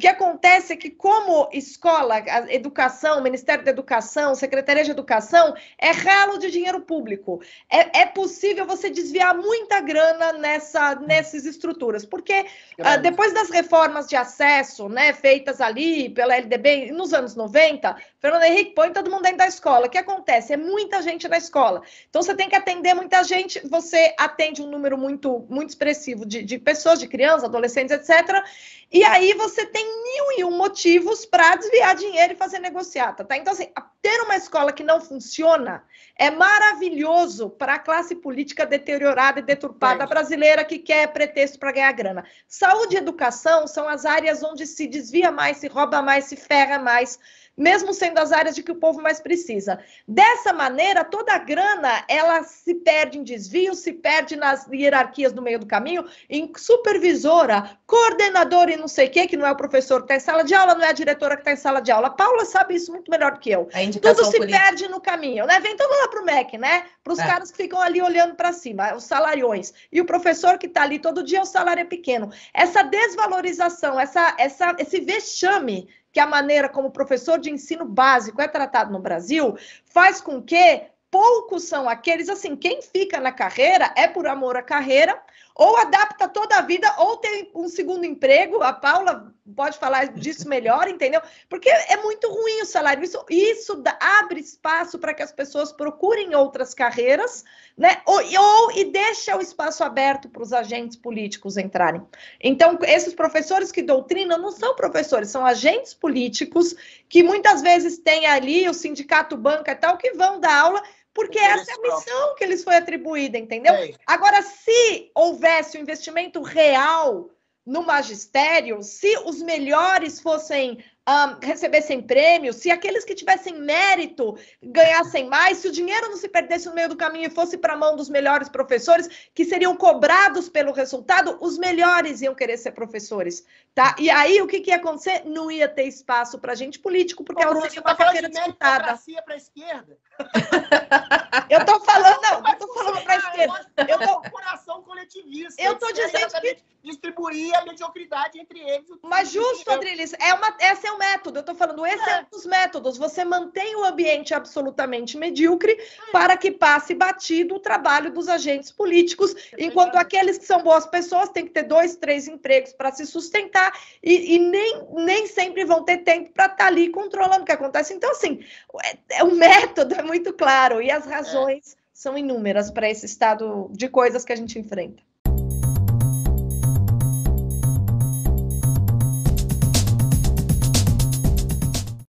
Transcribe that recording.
que acontece é que, como escola, educação, Ministério da Educação, Secretaria de Educação, é ralo de dinheiro público. É, é possível você desviar muita grana nessa, nessas estruturas, porque uh, depois das reformas de acesso né, feitas ali pela LDB nos anos 90, Fernando Henrique põe todo mundo dentro da escola. O que acontece? É muita gente na escola. Então você tem que atender muita gente, você atende um número muito, muito expressivo de, de pessoas, de crianças, adolescentes, etc. E aí você tem mil e um motivos para desviar dinheiro e fazer negociata, tá? Então, assim, ter uma escola que não funciona é maravilhoso para a classe política deteriorada e deturpada brasileira que quer pretexto para ganhar grana. Saúde e educação são as áreas onde se desvia mais, se rouba mais, se ferra mais, mesmo sendo as áreas de que o povo mais precisa. Dessa maneira, toda a grana ela se perde em desvio, se perde nas hierarquias do meio do caminho, em supervisora, coordenadora e não sei o que, que não é o professor que está em sala de aula, não é a diretora que está em sala de aula. Paula sabe isso muito melhor que eu. Tudo se política. perde no caminho, né? Vem tudo então lá o MEC, né? Para os é. caras que ficam ali olhando para cima, os salariões. E o professor que está ali todo dia, o salário é pequeno. Essa desvalorização, essa, essa, esse vexame que a maneira como o professor de ensino básico é tratado no Brasil faz com que poucos são aqueles, assim, quem fica na carreira é por amor à carreira, ou adapta toda a vida, ou tem um segundo emprego. A Paula pode falar disso melhor, entendeu? Porque é muito ruim o salário. Isso, isso abre espaço para que as pessoas procurem outras carreiras, né? Ou, ou e deixa o espaço aberto para os agentes políticos entrarem. Então, esses professores que doutrinam não são professores, são agentes políticos que muitas vezes têm ali o sindicato banca e tal, que vão dar aula porque essa é a missão que eles foi atribuída, entendeu? É Agora, se houvesse um investimento real no magistério, se os melhores fossem um, recebessem prêmios, se aqueles que tivessem mérito ganhassem mais, se o dinheiro não se perdesse no meio do caminho e fosse para a mão dos melhores professores, que seriam cobrados pelo resultado, os melhores iam querer ser professores, tá? E aí o que, que ia acontecer? Não ia ter espaço para gente político, porque a ela seria tá uma carreira disputada. para esquerda. Eu estou falando diminuir a mediocridade entre eles. Mas justo, Adrilis, é uma, esse é o método. Eu estou falando, esse é. é. um dos métodos. Você mantém o ambiente absolutamente medíocre é. para que passe batido o trabalho dos agentes políticos, é enquanto verdade. aqueles que são boas pessoas têm que ter dois, três empregos para se sustentar e, e, nem, nem sempre vão ter tempo para estar tá ali controlando o que acontece. Então, assim, é, é o método é muito claro e as é. razões são inúmeras para esse estado de coisas que a gente enfrenta.